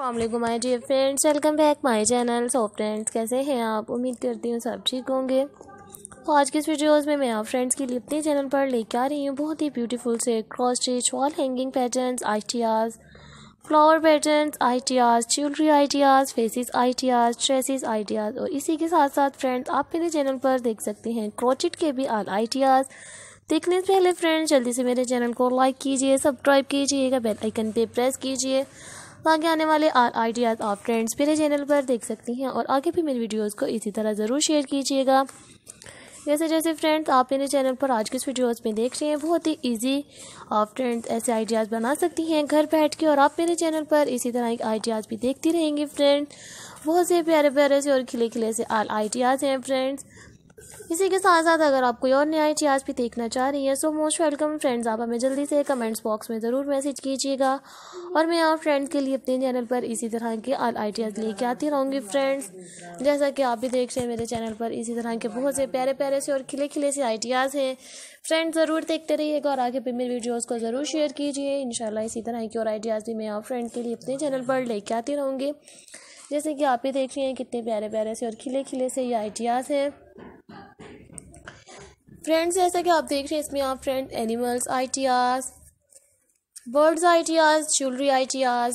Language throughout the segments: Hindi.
अल्लाम my dear friends welcome back my channel so friends कैसे हैं आप उम्मीद करती हूँ सब ठीक होंगे तो आज के इस वीडियोज़ में मैं आप फ्रेंड्स के लिए अपने चैनल पर लेके आ रही हूँ बहुत ही ब्यूटीफुल से cross stitch wall hanging pattern ideas flower tea ideas jewellery ideas faces ideas dresses ideas और इसी के साथ साथ फ्रेंड्स आप मेरे चैनल पर देख सकते हैं क्रोचिट के भी आल आइटियाज़ देखने से पहले फ्रेंड्स जल्दी से मेरे चैनल को लाइक कीजिए सब्सक्राइब कीजिएगा बेल आइकन पे प्रेस कीजिए आगे आने वाले आइडियाज़ आप ट्रेंड्स मेरे चैनल पर देख सकती हैं और आगे भी मेरी वीडियोज़ को इसी तरह ज़रूर शेयर कीजिएगा जैसे जैसे फ्रेंड्स आप मेरे चैनल पर आज के इस वीडियोस में देख रहे हैं बहुत ही इजी आप फ्रेंड्स ऐसे आइडियाज़ बना सकती हैं घर बैठ के और आप मेरे चैनल पर इसी तरह के आइडियाज़ भी देखती रहेंगी फ्रेंड्स बहुत से प्यारे प्यारे से और खिले खिले से आइडियाज़ हैं फ्रेंड्स इसी के साथ साथ अगर आप कोई और नया इतिहास भी देखना चाह रही हैं सो मोस्ट वेलकम फ्रेंड्स आप हमें जल्दी से कमेंट्स बॉक्स में ज़रूर मैसेज कीजिएगा और मैं आप फ्रेंड्स के लिए अपने चैनल पर इसी तरह के आल आइडियाज़ लेके आती रहूँगी फ्रेंड्स जैसा कि आप भी देख रहे हैं मेरे चैनल पर इसी तरह के बहुत से प्यारे प्यारे से और खिले खिले से आइडियाज़ हैं फ्रेंड्स ज़रूर देखते रहिएगा और आगे भी मेरी वीडियोज़ को ज़रूर शेयर कीजिए इन इसी तरह की और आइडियाज़ भी मैं आप फ्रेंड के लिए अपने चैनल पर ले आती रहूँगी जैसे कि आप भी देख रहे हैं कितने प्यारे प्यारे से और खिले खिले से ये आइडियाज़ हैं फ्रेंड्स जैसा कि आप देख रहे हैं इसमें आप फ्रेंड एनिमल्स आई बर्ड्स आई ज्वेलरी आई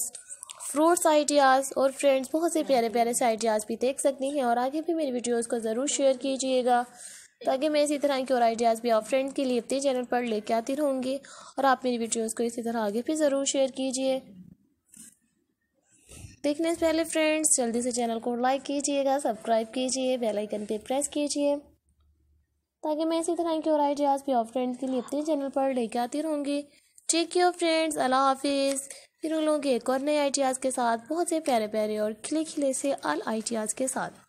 फ्रूट्स आइडियाज़ और फ्रेंड्स बहुत से प्यारे प्यारे से आइडियाज भी देख सकती हैं और आगे भी मेरी वीडियोज़ को ज़रूर शेयर कीजिएगा ताकि मैं इसी तरह की और आइडियाज़ भी आप फ्रेंड के लिए अपने चैनल पर लेके आती रहूँगी और आप मेरी वीडियोज़ को इसी तरह आगे भी ज़रूर शेयर कीजिए देखने से पहले फ्रेंड्स जल्दी से चैनल को लाइक कीजिएगा सब्सक्राइब कीजिए बेल आइकन पे प्रेस कीजिए ताकि मैं इसी तरह के और आइडियाज़ भी ऑफ फ्रेंड्स के लिए अपने चैनल पर लेके आती रहूँगी टेक केयर फ्रेंड्स अल्लाह हाफिज़ फिर उन लोगों के एक और नए आइडियाज़ के साथ बहुत से प्यारे प्यारे और खिले खिले से अल आइडियाज़ के साथ